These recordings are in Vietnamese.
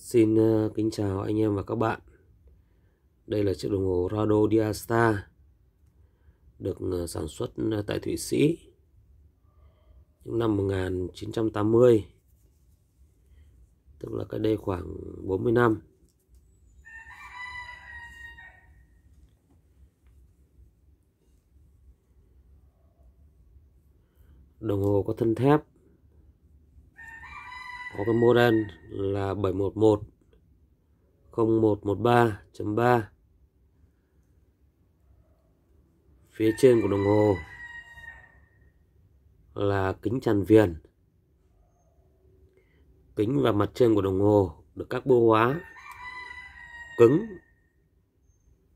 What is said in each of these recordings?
Xin ờ, kính chào anh em và các bạn Đây là chiếc đồng hồ Rado Diastar Được ờ, sản xuất ờ, tại Thụy Sĩ Những năm 1980 Tức là cách đây khoảng 40 năm Đồng hồ có thân thép có cái model là 711 0113.3 phía trên của đồng hồ là kính tràn viền kính và mặt trên của đồng hồ được các bô hóa cứng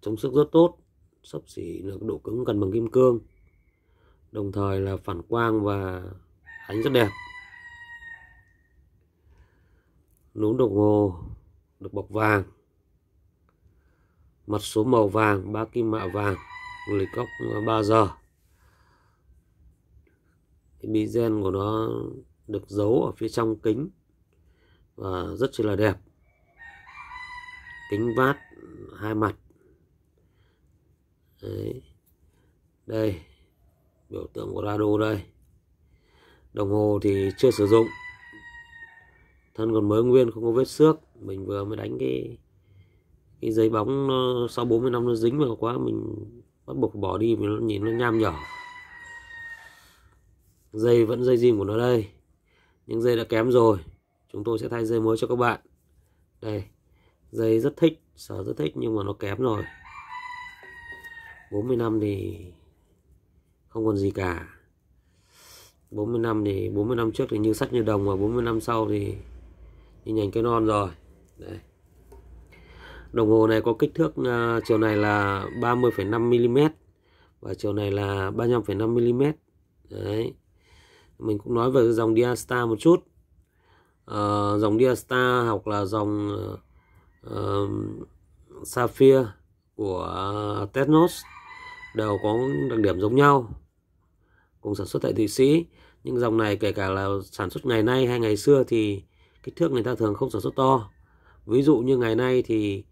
chống sức rất tốt sấp xỉ được độ cứng gần bằng kim cương đồng thời là phản quang và ánh rất đẹp núm đồng hồ được bọc vàng mặt số màu vàng ba kim mạ vàng lịch cốc 3 giờ cái bi gen của nó được giấu ở phía trong kính và rất là đẹp kính vát hai mặt Đấy. đây biểu tượng của radio đây đồng hồ thì chưa sử dụng thân còn mới nguyên không có vết xước mình vừa mới đánh cái cái giấy bóng nó, sau 40 năm nó dính vào quá mình bắt buộc bỏ đi vì nó nhìn nó nham nhở dây vẫn dây zin của nó đây nhưng dây đã kém rồi chúng tôi sẽ thay dây mới cho các bạn đây dây rất thích sở rất thích nhưng mà nó kém rồi 40 năm thì không còn gì cả 40 năm thì 40 năm trước thì như sắt như đồng và 40 năm sau thì hình ảnh cây non rồi Đấy. đồng hồ này có kích thước uh, chiều này là 30,5 mm và chiều này là 35,5 mm đấy mình cũng nói về dòng Diastar một chút uh, dòng Diastar hoặc là dòng uh, Sapphire của uh, Tethnos đều có đặc điểm giống nhau cùng sản xuất tại Thụy Sĩ nhưng dòng này kể cả là sản xuất ngày nay hay ngày xưa thì kích thước người ta thường không sản xuất to ví dụ như ngày nay thì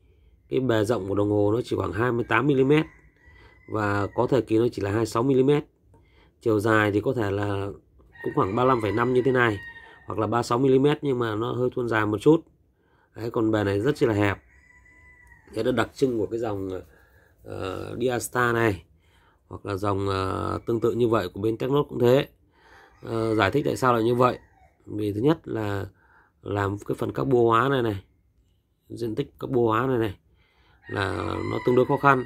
cái bề rộng của đồng hồ nó chỉ khoảng 28 mm và có thời kỳ nó chỉ là 26 mm chiều dài thì có thể là cũng khoảng 35,5 như thế này hoặc là 36 mm nhưng mà nó hơi thuôn dài một chút Đấy, còn bề này rất là hẹp thế là đặc trưng của cái dòng uh, ờ, Diastar này hoặc là dòng uh, tương tự như vậy của bên Technot cũng thế uh, giải thích tại sao lại như vậy vì thứ nhất là làm cái phần các bùa hóa này này diện tích các bùa hóa này này là nó tương đối khó khăn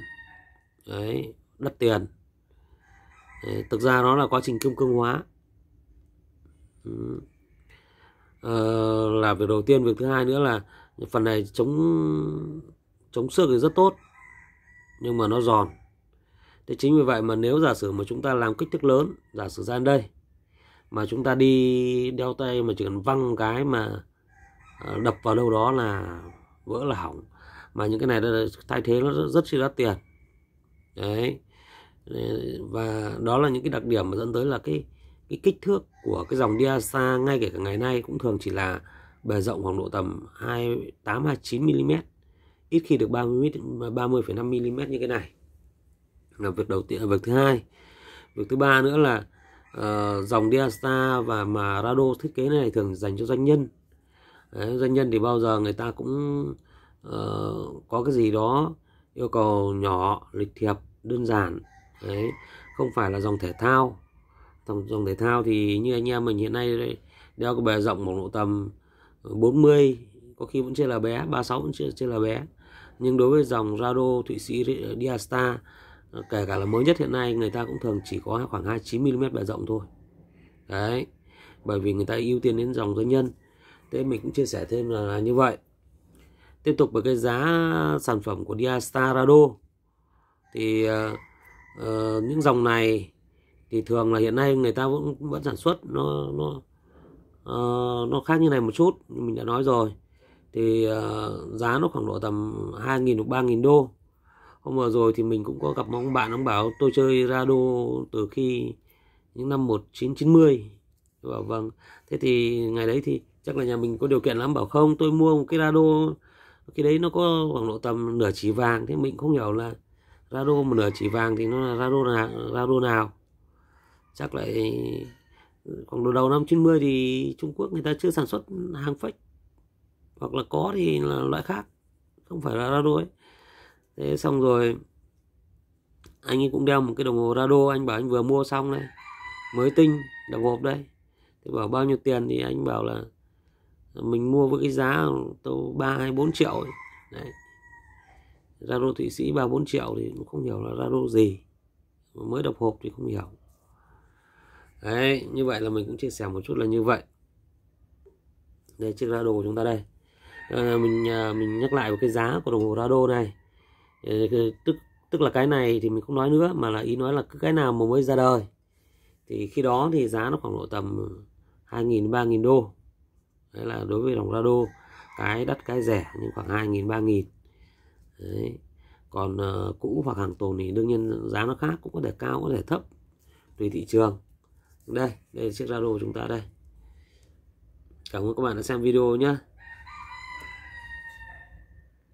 đấy đắt tiền đấy, thực ra nó là quá trình kim cương hóa ừ. ờ, là việc đầu tiên việc thứ hai nữa là phần này chống chống xước thì rất tốt nhưng mà nó giòn thế chính vì vậy mà nếu giả sử mà chúng ta làm kích thước lớn giả sử ra đây mà chúng ta đi đeo tay mà chỉ cần văng cái mà ờ, đập vào đâu đó là vỡ là hỏng mà những cái này là thay thế nó rất, chi đắt tiền đấy ờ, và đó là những cái đặc điểm mà dẫn tới là cái cái kích thước của cái dòng Diasa ngay kể cả ngày nay cũng thường chỉ là bề rộng khoảng độ tầm 28 29 mm ít khi được 30 30,5 mm như cái này là việc đầu tiên à, việc thứ hai việc thứ ba nữa là Ờ, dòng Diasta và mà Rado thiết kế này thường dành cho doanh nhân Đấy, doanh nhân thì bao giờ người ta cũng uh, có cái gì đó yêu cầu nhỏ lịch thiệp đơn giản Đấy, không phải là dòng thể thao dòng, dòng thể thao thì như anh em mình hiện nay đeo cái bè rộng một độ tầm 40 có khi vẫn chưa là bé 36 vẫn chưa chưa là bé nhưng đối với dòng Rado Thụy Sĩ Diasta Ờ, kể cả là mới nhất hiện nay người ta cũng thường chỉ có khoảng 29 mm bề rộng thôi đấy bởi vì người ta ưu tiên đến dòng doanh nhân thế mình cũng chia sẻ thêm là, là như vậy tiếp tục với cái giá sản phẩm của Diastarado thì uh, uh, những dòng này thì thường là hiện nay người ta vẫn vẫn sản xuất nó nó uh, nó khác như này một chút mình đã nói rồi thì uh, giá nó khoảng độ tầm 2.000 hoặc 3.000 đô hôm vừa rồi thì mình cũng có gặp một ông bạn ông bảo tôi chơi rado từ khi những năm 1990 tôi bảo vâng thế thì ngày đấy thì chắc là nhà mình có điều kiện lắm bảo không tôi mua một cái rado cái đấy nó có khoảng độ tầm nửa chỉ vàng thế mình không hiểu là rado một nửa chỉ vàng thì nó là rado nào rado nào chắc lại khoảng đầu đầu năm 90 thì Trung Quốc người ta chưa sản xuất hàng fake hoặc là có thì là loại khác không phải là rado ấy thế xong rồi anh ấy cũng đeo một cái đồng hồ radio anh bảo anh vừa mua xong đây mới tinh đồng hộp đây thì bảo bao nhiêu tiền thì anh bảo là mình mua với cái giá tâu ba hay bốn triệu ấy. đấy rado thụy sĩ ba bốn triệu thì cũng không hiểu là radio gì mới độc hộp thì không hiểu đấy như vậy là mình cũng chia sẻ một chút là như vậy đây chiếc radio của chúng ta đây ờ, à, mình mình nhắc lại một cái giá của đồng hồ radio này tức tức là cái này thì mình không nói nữa mà là ý nói là cứ cái nào mà mới ra đời thì khi đó thì giá nó khoảng độ tầm 2.000 3.000 đô đấy là đối với đồng ra đô cái đắt cái rẻ nhưng khoảng 2.000 3.000 đấy còn uh, cũ hoặc hàng tồn thì đương nhiên giá nó khác cũng có thể cao có thể thấp tùy thị trường đây đây là chiếc ra đô của chúng ta đây cảm ơn các bạn đã xem video nhé